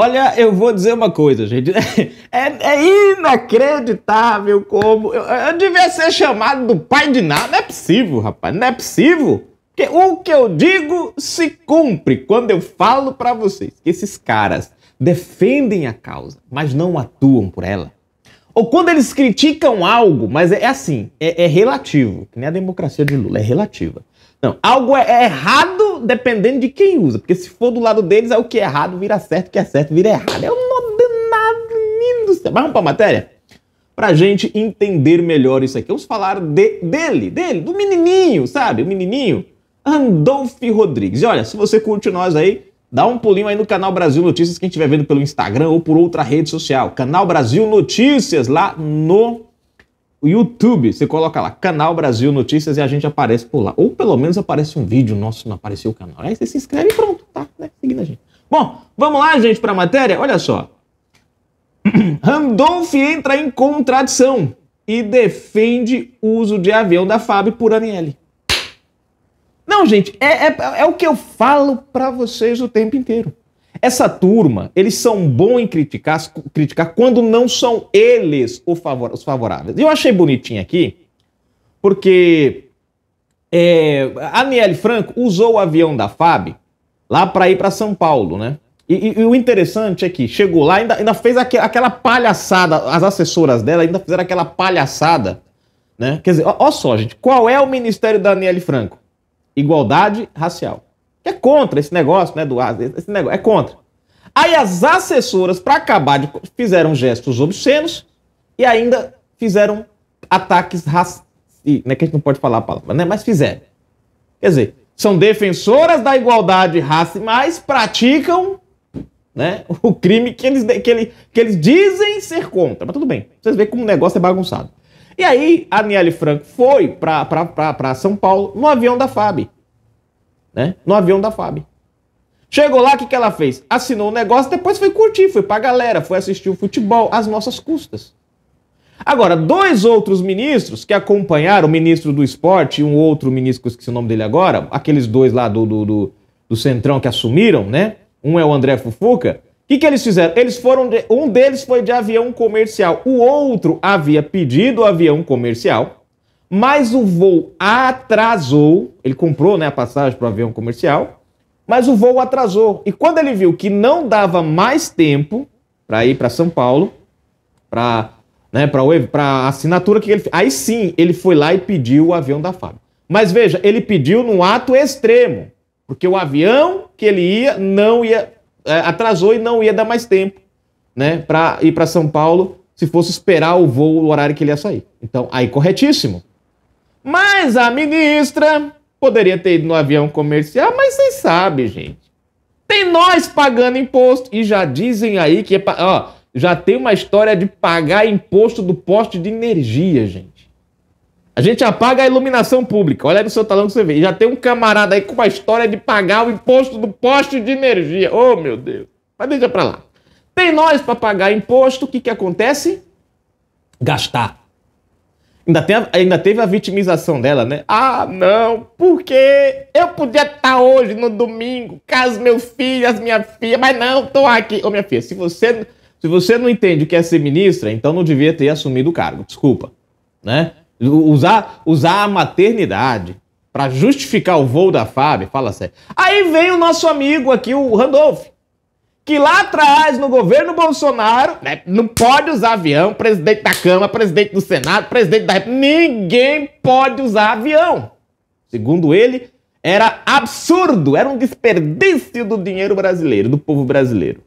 Olha, eu vou dizer uma coisa, gente. É, é inacreditável como. Eu, eu, devia ser chamado do pai de nada. Não é possível, rapaz. Não é possível. Porque o que eu digo se cumpre quando eu falo para vocês que esses caras defendem a causa, mas não atuam por ela. Ou quando eles criticam algo, mas é, é assim, é, é relativo, que nem a democracia de Lula, é relativa. Não, algo é, é errado dependendo de quem usa. Porque se for do lado deles, é o que é errado vira certo, o que é certo vira errado. É um danado lindo. Mas vamos para a matéria? Para gente entender melhor isso aqui. Vamos falar de, dele, dele, do menininho, sabe? O menininho Andolf Rodrigues. E olha, se você curte nós aí, dá um pulinho aí no Canal Brasil Notícias, quem estiver vendo pelo Instagram ou por outra rede social. Canal Brasil Notícias, lá no YouTube, você coloca lá, Canal Brasil Notícias e a gente aparece por lá. Ou pelo menos aparece um vídeo nosso, não apareceu o canal. Aí você se inscreve e pronto, tá né? seguindo a gente. Bom, vamos lá, gente, para a matéria? Olha só. Randolph entra em contradição e defende uso de avião da FAB por Aniele. Não, gente, é, é, é o que eu falo para vocês o tempo inteiro. Essa turma, eles são bons em criticar, criticar quando não são eles os favoráveis. E eu achei bonitinho aqui, porque é, a Niel Franco usou o avião da FAB lá para ir para São Paulo, né? E, e, e, o interessante é que chegou lá, ainda, ainda fez aqu aquela palhaçada, as assessoras dela ainda fizeram aquela palhaçada, né? Quer dizer, olha só, gente, qual é o ministério da Aniele Franco? Igualdade racial. É contra esse negócio, né, do esse negócio, é contra. Aí as assessoras, para acabar, de, fizeram gestos obscenos e ainda fizeram ataques racistas, né, que a gente não pode falar a palavra, né, mas fizeram. Quer dizer, são defensoras da igualdade raça, mas praticam né, o crime que eles, que, ele, que eles dizem ser contra. Mas tudo bem, vocês veem como o negócio é bagunçado. E aí, a Aniele Franco foi para São Paulo no avião da FAB né? No avião da FAB. Chegou lá, o que, que ela fez? Assinou o negócio, depois foi curtir, foi pra galera, foi assistir o futebol às nossas custas. Agora, dois outros ministros que acompanharam, o ministro do esporte e um outro ministro, que eu esqueci o nome dele agora, aqueles dois lá do, do, do, do Centrão que assumiram, né? Um é o André Fufuca. O que, que eles fizeram? Eles foram. De... Um deles foi de avião comercial. O outro havia pedido o avião comercial mas o voo atrasou. Ele comprou né, a passagem para o avião comercial, mas o voo atrasou. E quando ele viu que não dava mais tempo para ir para São Paulo, para né, para assinatura que ele Aí sim, ele foi lá e pediu o avião da Fábio. Mas veja, ele pediu num ato extremo, porque o avião que ele ia não ia é, atrasou e não ia dar mais tempo, né, para ir para São Paulo se fosse esperar o voo, o horário que ele ia sair. Então, aí corretíssimo. Mas a ministra poderia ter ido no avião comercial, mas vocês sabem, gente. Tem nós pagando imposto e já dizem aí que é ó, já tem uma história de pagar imposto do poste de energia, gente. A gente apaga a iluminação pública. Olha no seu talão que você vê. E já tem um camarada aí com uma história de pagar o imposto do poste de energia. Oh, meu Deus. Mas deixa pra lá. Tem nós para pagar imposto, o que, que acontece? Gastar. Ainda, tem a, ainda teve a vitimização dela, né? Ah, não, porque eu podia estar tá hoje no domingo, caso meus filhos, as minha filha, mas não, tô aqui. Ô, minha filha, se você, se você não entende o que é ser ministra, então não devia ter assumido o cargo, desculpa. Né? Usar, usar a maternidade para justificar o voo da Fábio, fala sério. Aí vem o nosso amigo aqui, o Randolph, que lá atrás, no governo Bolsonaro, né, não pode usar avião, presidente da Câmara, presidente do Senado, presidente da República, ninguém pode usar avião. Segundo ele, era absurdo, era um desperdício do dinheiro brasileiro, do povo brasileiro.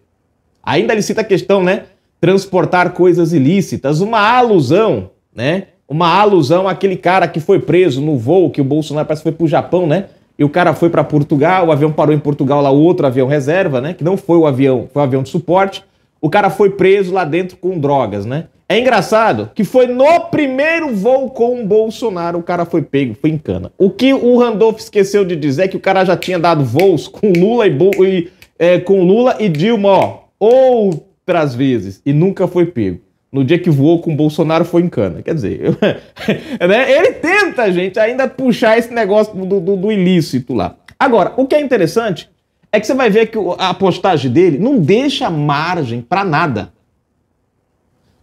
Ainda ele cita a questão, né, transportar coisas ilícitas, uma alusão, né, uma alusão àquele cara que foi preso no voo que o Bolsonaro parece que foi pro Japão, né, e o cara foi para Portugal, o avião parou em Portugal lá, outro avião reserva, né? Que não foi o avião, foi o avião de suporte. O cara foi preso lá dentro com drogas, né? É engraçado que foi no primeiro voo com o Bolsonaro o cara foi pego, foi em cana. O que o Randolph esqueceu de dizer é que o cara já tinha dado voos com Lula e, e é, com Lula e Dilma, ó, outras vezes e nunca foi pego no dia que voou com o Bolsonaro foi em cana. Quer dizer, eu, né? ele tenta, gente, ainda puxar esse negócio do, do, do, ilícito lá. Agora, o que é interessante é que você vai ver que a postagem dele não deixa margem para nada.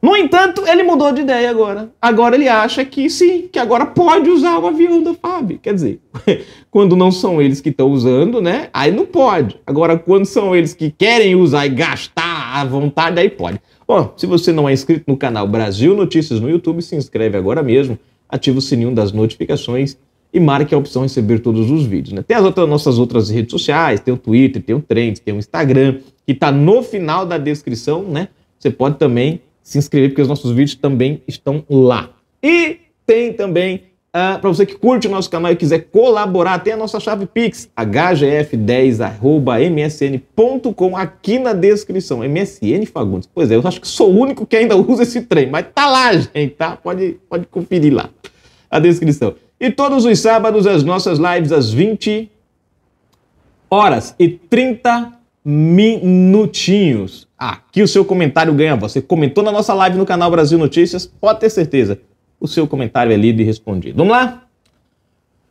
No entanto, ele mudou de ideia agora. Agora ele acha que sim, que agora pode usar o avião da FAB. Quer dizer, quando não são eles que estão usando, né? Aí não pode. Agora, quando são eles que querem usar e gastar à vontade, aí pode. Bom, se você não é inscrito no canal Brasil Notícias no YouTube, se inscreve agora mesmo, ativa o sininho das notificações e marque a opção receber todos os vídeos. Né? Tem as outras, nossas outras redes sociais, tem o Twitter, tem o Trends, tem o Instagram, que está no final da descrição, né? Você pode também se inscrever, porque os nossos vídeos também estão lá. E tem também ah, para você que curte o nosso canal e quiser colaborar, tem a nossa chave Pix, hgf10.msn.com aqui na descrição. MSN Fagundes. Pois é, eu acho que sou o único que ainda usa esse trem, mas tá lá, gente, tá? Pode, pode conferir lá a descrição. E todos os sábados as nossas lives às 20 horas e 30 minutinhos. Aqui o seu comentário ganha. Você comentou na nossa live no canal Brasil Notícias, pode ter certeza o seu comentário é lido e respondido. Vamos lá?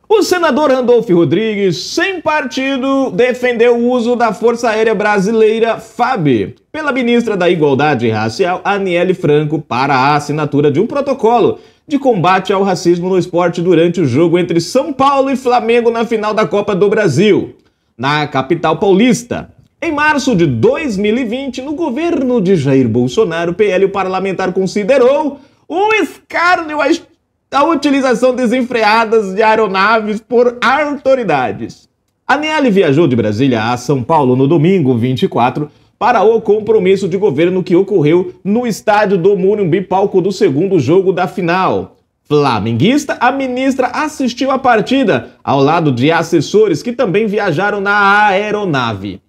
O senador Randolfo Rodrigues, sem partido, defendeu o uso da Força Aérea Brasileira, FAB, pela ministra da Igualdade Racial, Aniele Franco, para a assinatura de um protocolo de combate ao racismo no esporte durante o jogo entre São Paulo e Flamengo na final da Copa do Brasil, na capital paulista. Em março de 2020, no governo de Jair Bolsonaro, o PL o parlamentar considerou um escárnio à utilização desenfreadas de aeronaves por autoridades. A Niele viajou de Brasília a São Paulo no domingo 24 para o compromisso de governo que ocorreu no estádio do Morumbi, palco do segundo jogo da final. Flamenguista, a ministra assistiu à partida, ao lado de assessores que também viajaram na aeronave.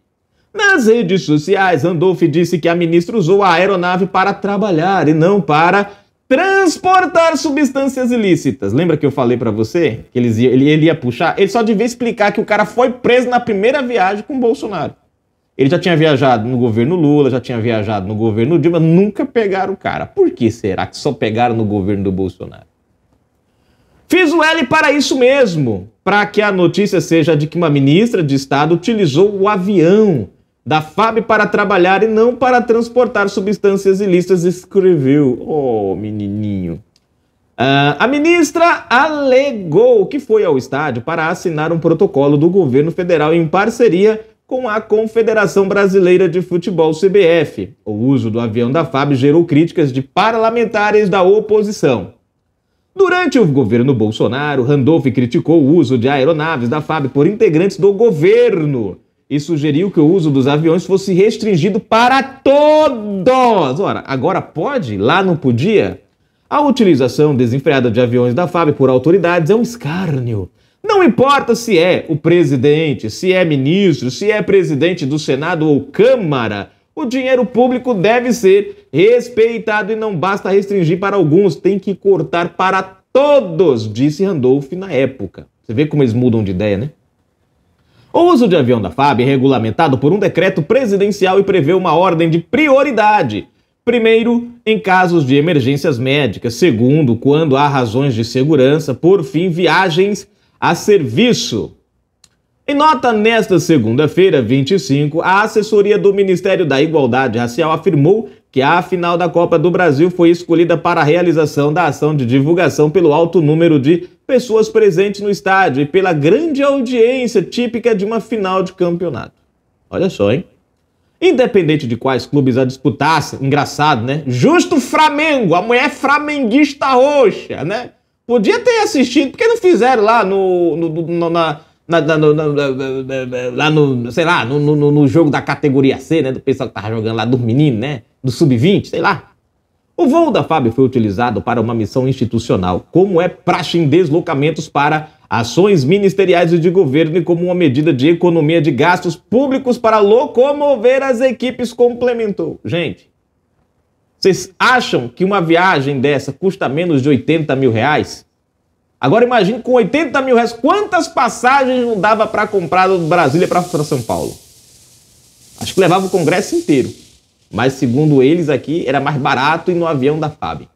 Nas redes sociais, Randolph disse que a ministra usou a aeronave para trabalhar e não para transportar substâncias ilícitas. Lembra que eu falei para você que eles ia, ele, ele ia puxar? Ele só devia explicar que o cara foi preso na primeira viagem com o Bolsonaro. Ele já tinha viajado no governo Lula, já tinha viajado no governo Dilma, nunca pegaram o cara. Por que será que só pegaram no governo do Bolsonaro? Fiz o L para isso mesmo, para que a notícia seja de que uma ministra de Estado utilizou o avião da FAB para trabalhar e não para transportar substâncias ilícitas, escreveu. Oh, menininho. Uh, a ministra alegou que foi ao estádio para assinar um protocolo do governo federal em parceria com a Confederação Brasileira de Futebol, CBF. O uso do avião da FAB gerou críticas de parlamentares da oposição. Durante o governo Bolsonaro, Randolph criticou o uso de aeronaves da FAB por integrantes do governo e sugeriu que o uso dos aviões fosse restringido para todos. Ora, agora pode? Lá não podia? A utilização desenfreada de aviões da FAB por autoridades é um escárnio. Não importa se é o presidente, se é ministro, se é presidente do Senado ou Câmara, o dinheiro público deve ser respeitado e não basta restringir para alguns, tem que cortar para todos, disse Randolph na época. Você vê como eles mudam de ideia, né? O uso de avião da FAB é regulamentado por um decreto presidencial e prevê uma ordem de prioridade. Primeiro, em casos de emergências médicas. Segundo, quando há razões de segurança. Por fim, viagens a serviço. Em nota nesta segunda-feira, 25, a assessoria do Ministério da Igualdade Racial afirmou que a final da Copa do Brasil foi escolhida para a realização da ação de divulgação pelo alto número de pessoas presentes no estádio e pela grande audiência típica de uma final de campeonato. Olha só, hein? Independente de quais clubes a disputasse. engraçado, né? Justo Flamengo, a mulher flamenguista roxa, né? Podia ter assistido, porque não fizeram lá no, no, no na, na, na, na, lá no, sei lá, no, no, no, jogo da categoria C, né? Do pessoal que tava jogando lá dos meninos, né? Do sub-20, sei lá. O voo da FAB foi utilizado para uma missão institucional, como é praxe em deslocamentos para ações ministeriais e de governo e como uma medida de economia de gastos públicos para locomover as equipes, complementou. Gente, vocês acham que uma viagem dessa custa menos de 80 mil reais? Agora imagine com 80 mil reais, quantas passagens não dava para comprar do Brasília para São Paulo? Acho que levava o Congresso inteiro mas segundo eles aqui, era mais barato e no avião da FAB.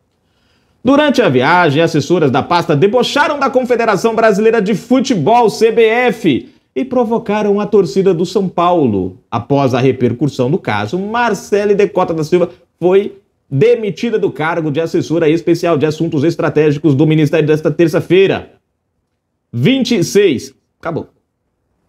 Durante a viagem, assessoras da pasta debocharam da Confederação Brasileira de Futebol, CBF, e provocaram a torcida do São Paulo. Após a repercussão do caso, Marcele Decota da Silva foi demitida do cargo de assessora especial de assuntos estratégicos do Ministério desta terça-feira. 26. Acabou.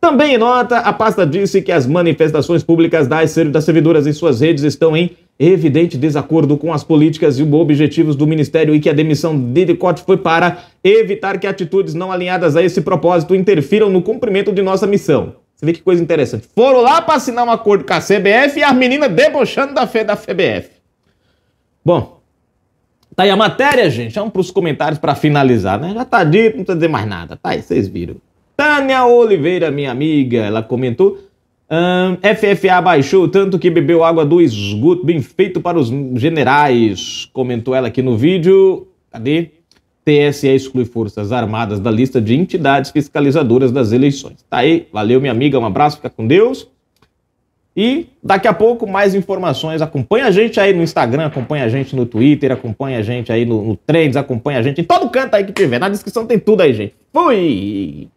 Também em nota, a pasta disse que as manifestações públicas das servidoras em suas redes estão em evidente desacordo com as políticas e objetivos do Ministério e que a demissão de Decote foi para evitar que atitudes não alinhadas a esse propósito interfiram no cumprimento de nossa missão. Você vê que coisa interessante. Foram lá para assinar um acordo com a CBF e as meninas debochando da fé da FBF. Bom, tá aí a matéria, gente. Vamos para os comentários para finalizar, né? Já tá dito, não precisa dizer mais nada. Tá aí, vocês viram. Tânia Oliveira, minha amiga, ela comentou. Um, FFA baixou tanto que bebeu água do esgoto, bem feito para os generais, comentou ela aqui no vídeo. Cadê? TSE exclui Forças Armadas da lista de entidades fiscalizadoras das eleições. Tá aí, valeu minha amiga, um abraço, fica com Deus. E daqui a pouco mais informações. Acompanha a gente aí no Instagram, acompanha a gente no Twitter, acompanha a gente aí no, no Trends, acompanha a gente em todo canto aí que tiver. Na descrição tem tudo aí, gente. Fui!